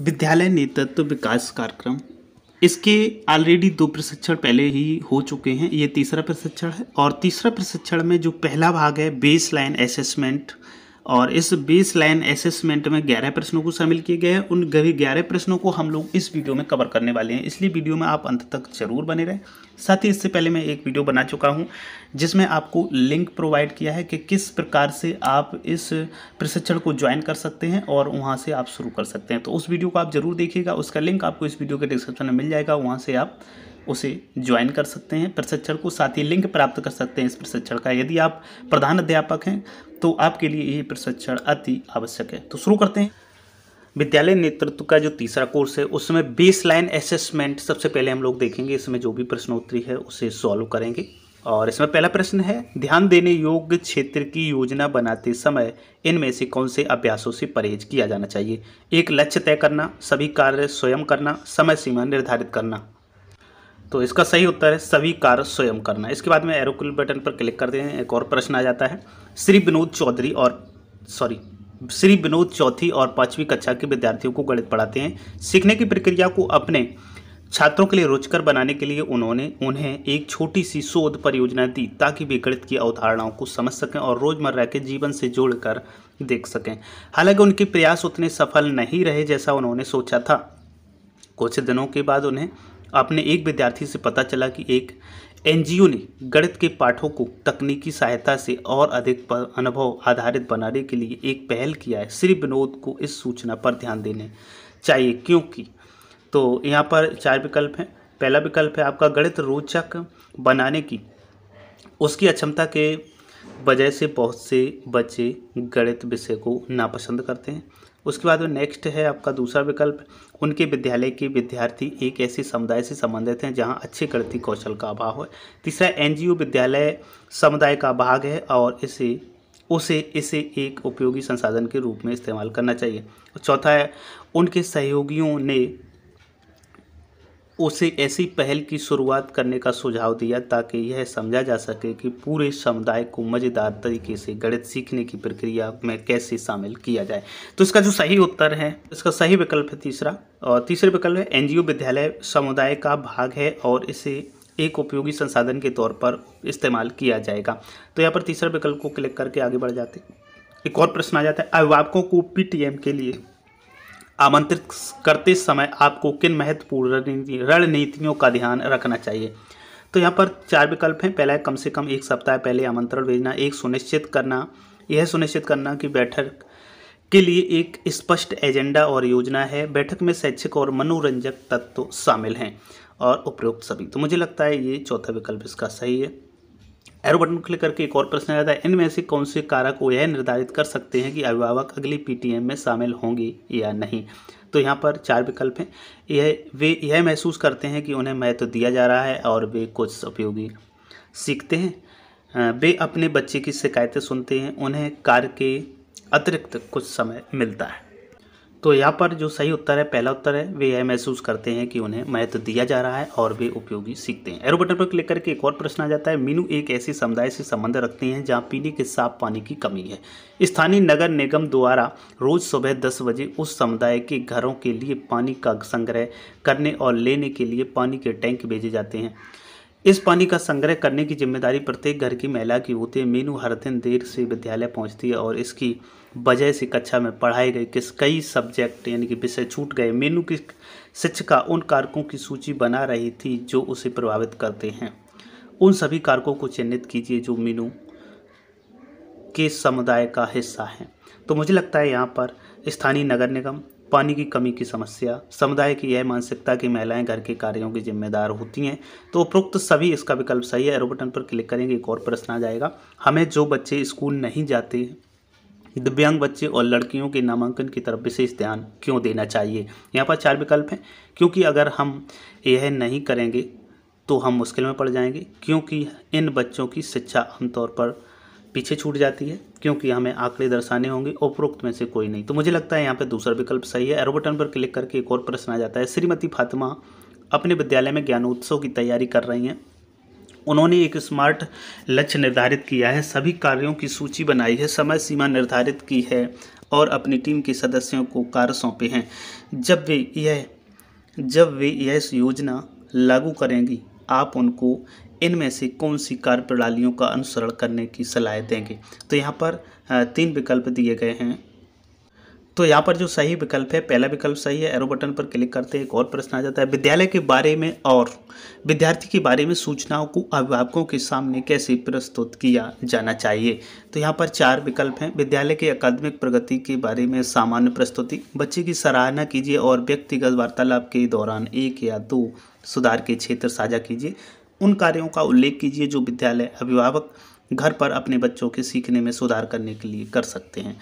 विद्यालय नेतृत्व विकास कार्यक्रम इसके ऑलरेडी दो प्रशिक्षण पहले ही हो चुके हैं ये तीसरा प्रशिक्षण है और तीसरा प्रशिक्षण में जो पहला भाग है बेस लाइन असेसमेंट और इस बेस लाइन असेसमेंट में ग्यारह प्रश्नों को शामिल किए गए हैं उन गभी ग्यारह प्रश्नों को हम लोग इस वीडियो में कवर करने वाले हैं इसलिए वीडियो में आप अंत तक जरूर बने रहें साथ ही इससे पहले मैं एक वीडियो बना चुका हूं जिसमें आपको लिंक प्रोवाइड किया है कि किस प्रकार से आप इस प्रशिक्षण को ज्वाइन कर सकते हैं और वहाँ से आप शुरू कर सकते हैं तो उस वीडियो को आप जरूर देखिएगा उसका लिंक आपको इस वीडियो के डिस्क्रिप्शन में मिल जाएगा वहाँ से आप उसे ज्वाइन कर सकते हैं प्रशिक्षण को साथ ही लिंक प्राप्त कर सकते हैं इस प्रशिक्षण का यदि आप प्रधान अध्यापक हैं तो आपके लिए ये प्रशिक्षण अति आवश्यक है तो शुरू करते हैं विद्यालय नेतृत्व का जो तीसरा कोर्स है उसमें बेस लाइन असेसमेंट सबसे पहले हम लोग देखेंगे इसमें जो भी प्रश्नोत्तरी है उसे सॉल्व करेंगे और इसमें पहला प्रश्न है ध्यान देने योग्य क्षेत्र की योजना बनाते समय इनमें से कौन से अभ्यासों से परहेज किया जाना चाहिए एक लक्ष्य तय करना सभी कार्य स्वयं करना समय सीमा निर्धारित करना तो इसका सही उत्तर है सभी कार्य स्वयं करना इसके बाद में एरोकुल बटन पर क्लिक करते हैं एक और प्रश्न आ जाता है श्री विनोद चौधरी और सॉरी श्री विनोद चौथी और पांचवी कक्षा के विद्यार्थियों को गणित पढ़ाते हैं सीखने की प्रक्रिया को अपने छात्रों के लिए रोचकर बनाने के लिए उन्होंने उन्हें एक छोटी सी शोध परियोजना दी ताकि वे गणित की अवधारणाओं को समझ सकें और रोज़मर्रा के जीवन से जोड़कर देख सकें हालांकि उनके प्रयास उतने सफल नहीं रहे जैसा उन्होंने सोचा था कुछ दिनों के बाद उन्हें आपने एक विद्यार्थी से पता चला कि एक एनजीओ ने गणित के पाठों को तकनीकी सहायता से और अधिक अनुभव आधारित बनाने के लिए एक पहल किया है श्री विनोद को इस सूचना पर ध्यान देने चाहिए क्योंकि तो यहाँ पर चार विकल्प हैं पहला विकल्प है आपका गणित रोचक बनाने की उसकी अक्षमता के वजह से बहुत से बच्चे गणित विषय को नापसंद करते हैं उसके बाद में नेक्स्ट है आपका दूसरा विकल्प उनके विद्यालय के विद्यार्थी एक ऐसे समुदाय से संबंधित हैं जहां अच्छे गणितीय कौशल का अभाव है तीसरा एनजीओ विद्यालय समुदाय का भाग है और इसे उसे इसे एक उपयोगी संसाधन के रूप में इस्तेमाल करना चाहिए चौथा है उनके सहयोगियों ने उसे ऐसी पहल की शुरुआत करने का सुझाव दिया ताकि यह समझा जा सके कि पूरे समुदाय को मज़ेदार तरीके से गणित सीखने की प्रक्रिया में कैसे शामिल किया जाए तो इसका जो सही उत्तर है इसका सही विकल्प है तीसरा और तीसरे विकल्प है एनजीओ विद्यालय समुदाय का भाग है और इसे एक उपयोगी संसाधन के तौर पर इस्तेमाल किया जाएगा तो यहाँ पर तीसरा विकल्प को क्लिक करके आगे बढ़ जाते एक और प्रश्न आ जाता है अभिभावकों को पी के लिए आमंत्रित करते समय आपको किन महत्वपूर्ण रणनीतियों का ध्यान रखना चाहिए तो यहाँ पर चार विकल्प हैं पहला है कम से कम एक सप्ताह पहले आमंत्रण भेजना एक सुनिश्चित करना यह सुनिश्चित करना कि बैठक के लिए एक स्पष्ट एजेंडा और योजना है बैठक में शैक्षिक और मनोरंजक तत्व शामिल हैं और उपयुक्त सभी तो मुझे लगता है ये चौथा विकल्प इसका सही है एरो बटन को क्लिक करके एक और प्रश्न आता है इनमें से कौन से कारक को यह निर्धारित कर सकते हैं कि अभिभावक अगली पीटीएम में शामिल होंगे या नहीं तो यहाँ पर चार विकल्प हैं यह वे यह महसूस करते हैं कि उन्हें महत्व तो दिया जा रहा है और वे कुछ उपयोगी सीखते हैं वे अपने बच्चे की शिकायतें सुनते हैं उन्हें कार्य के अतिरिक्त कुछ समय मिलता है तो यहाँ पर जो सही उत्तर है पहला उत्तर है वे यह महसूस करते हैं कि उन्हें महत्व दिया जा रहा है और वे उपयोगी सीखते हैं एरो बटन पर क्लिक करके एक और प्रश्न आ जाता है मीनू एक ऐसी समुदाय से संबंध रखते हैं जहाँ पीने के साफ पानी की कमी है स्थानीय नगर निगम द्वारा रोज सुबह दस बजे उस समुदाय के घरों के लिए पानी का संग्रह करने और लेने के लिए पानी के टैंक भेजे जाते हैं इस पानी का संग्रह करने की जिम्मेदारी प्रत्येक घर की महिला की होती है मीनू हर दिन देर से विद्यालय पहुंचती है और इसकी वजह से कक्षा में पढ़ाए गए किस कई सब्जेक्ट यानी कि विषय छूट गए मीनू की शिक्षिका उन कारकों की सूची बना रही थी जो उसे प्रभावित करते हैं उन सभी कारकों को चिन्हित कीजिए जो मीनू के समुदाय का हिस्सा हैं तो मुझे लगता है यहाँ पर स्थानीय नगर निगम पानी की कमी की समस्या समुदाय की यह मानसिकता कि महिलाएं घर के कार्यों की जिम्मेदार होती हैं तो उपरोक्त सभी इसका विकल्प सही है एरोबटन बटन पर क्लिक करेंगे एक और प्रश्न आ जाएगा हमें जो बच्चे स्कूल नहीं जाते दिव्यांग बच्चे और लड़कियों के नामांकन की तरफ विशेष ध्यान क्यों देना चाहिए यहाँ पर चार विकल्प हैं क्योंकि अगर हम यह नहीं करेंगे तो हम मुश्किल में पड़ जाएंगे क्योंकि इन बच्चों की शिक्षा आमतौर पर पीछे छूट जाती है क्योंकि हमें आंकड़े दर्शाने होंगे उपरोक्त में से कोई नहीं तो मुझे लगता है यहाँ पर दूसरा विकल्प सही है एरो बटन पर क्लिक करके एक और प्रश्न आ जाता है श्रीमती फातिमा अपने विद्यालय में ज्ञानोत्सव की तैयारी कर रही हैं उन्होंने एक स्मार्ट लक्ष्य निर्धारित किया है सभी कार्यों की सूची बनाई है समय सीमा निर्धारित की है और अपनी टीम के सदस्यों को कार्य सौंपे हैं जब वे यह जब वे यह योजना लागू करेंगी आप उनको इनमें से कौन सी कार्य प्रणालियों का अनुसरण करने की सलाह देंगे तो यहाँ पर तीन विकल्प दिए गए हैं तो यहाँ पर जो सही विकल्प है पहला विकल्प सही है एरो बटन पर क्लिक करते हैं एक और प्रश्न आ जाता है विद्यालय के बारे में और विद्यार्थी के बारे में सूचनाओं को अभिभावकों के सामने कैसे प्रस्तुत किया जाना चाहिए तो यहाँ पर चार विकल्प हैं विद्यालय के अकादमिक प्रगति के बारे में सामान्य प्रस्तुति बच्चे की सराहना कीजिए और व्यक्तिगत वार्तालाप के दौरान एक या दो सुधार के क्षेत्र साझा कीजिए उन कार्यों का उल्लेख कीजिए जो विद्यालय अभिभावक घर पर अपने बच्चों के सीखने में सुधार करने के लिए कर सकते हैं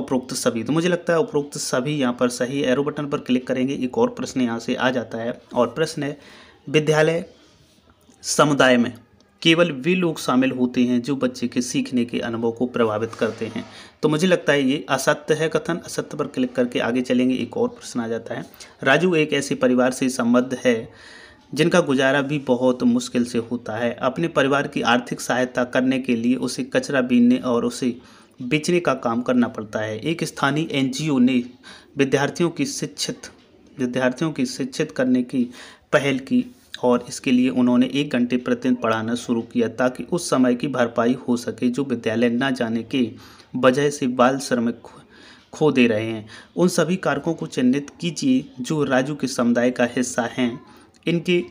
उपरोक्त सभी तो मुझे लगता है उपरोक्त सभी यहाँ पर सही एरो बटन पर क्लिक करेंगे एक और प्रश्न यहाँ से आ जाता है और प्रश्न है विद्यालय समुदाय में केवल वे लोग शामिल होते हैं जो बच्चे के सीखने के अनुभव को प्रभावित करते हैं तो मुझे लगता है ये असत्य है कथन असत्य पर क्लिक करके आगे चलेंगे एक और प्रश्न आ जाता है राजू एक ऐसे परिवार से संबद्ध है जिनका गुजारा भी बहुत मुश्किल से होता है अपने परिवार की आर्थिक सहायता करने के लिए उसे कचरा बीनने और उसे बेचने का काम करना पड़ता है एक स्थानीय एनजीओ ने विद्यार्थियों की शिक्षित विद्यार्थियों की शिक्षित करने की पहल की और इसके लिए उन्होंने एक घंटे प्रतिदिन पढ़ाना शुरू किया ताकि उस समय की भरपाई हो सके जो विद्यालय न जाने के वजह से बाल श्रमिक खो दे रहे हैं उन सभी कारकों को चिन्हित कीजिए जो राजू के समुदाय का हिस्सा हैं इनके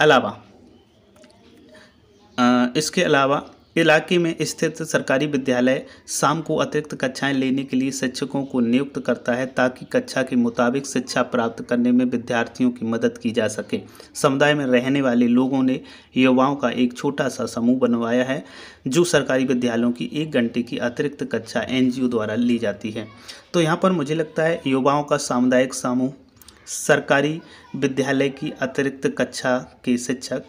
अलावा इसके अलावा इलाके में स्थित सरकारी विद्यालय शाम को अतिरिक्त कक्षाएं लेने के लिए शिक्षकों को नियुक्त करता है ताकि कक्षा के मुताबिक शिक्षा प्राप्त करने में विद्यार्थियों की मदद की जा सके समुदाय में रहने वाले लोगों ने युवाओं का एक छोटा सा समूह बनवाया है जो सरकारी विद्यालयों की एक घंटे की अतिरिक्त कक्षा एन द्वारा ली जाती है तो यहाँ पर मुझे लगता है युवाओं का सामुदायिक समूह सरकारी विद्यालय की अतिरिक्त कक्षा के शिक्षक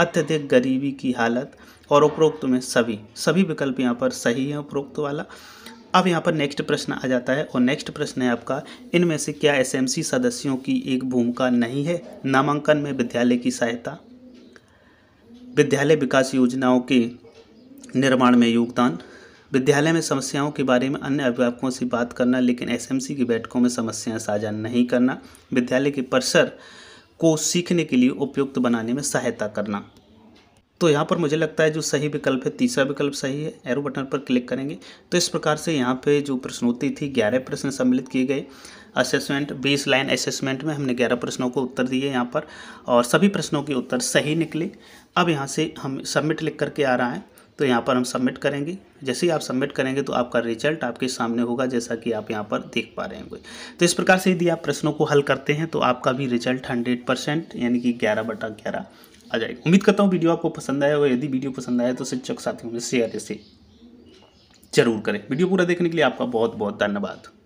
अत्यधिक गरीबी की हालत और उपरोक्त में सभी सभी विकल्प यहाँ पर सही है उपरोक्त वाला अब यहाँ पर नेक्स्ट प्रश्न आ जाता है और नेक्स्ट प्रश्न है आपका इनमें से क्या एसएमसी सदस्यों की एक भूमिका नहीं है नामांकन में विद्यालय की सहायता विद्यालय विकास योजनाओं के निर्माण में योगदान विद्यालय में समस्याओं के बारे में अन्य अभिभावकों से बात करना लेकिन एसएमसी की बैठकों में समस्याएं साझा नहीं करना विद्यालय के परिसर को सीखने के लिए उपयुक्त बनाने में सहायता करना तो यहाँ पर मुझे लगता है जो सही विकल्प है तीसरा विकल्प सही है एरो बटन पर क्लिक करेंगे तो इस प्रकार से यहाँ पे जो प्रश्नोत्तरी थी ग्यारह प्रश्न सम्मिलित किए गए असेसमेंट बेस लाइन असेसमेंट में हमने ग्यारह प्रश्नों को उत्तर दिए यहाँ पर और सभी प्रश्नों के उत्तर सही निकले अब यहाँ से हम सबमिट लिख करके आ रहा है तो यहाँ पर हम सबमिट करेंगे जैसे ही आप सबमिट करेंगे तो आपका रिजल्ट आपके सामने होगा जैसा कि आप यहाँ पर देख पा रहे होंगे तो इस प्रकार से यदि आप प्रश्नों को हल करते हैं तो आपका भी रिजल्ट हंड्रेड परसेंट यानी कि ग्यारह बटा ग्यारह आ जाएगा उम्मीद करता हूँ वीडियो आपको पसंद आया और यदि वीडियो पसंद आया तो शिक्षक साथियों में शेयर इसे जरूर करें वीडियो पूरा देखने के लिए आपका बहुत बहुत धन्यवाद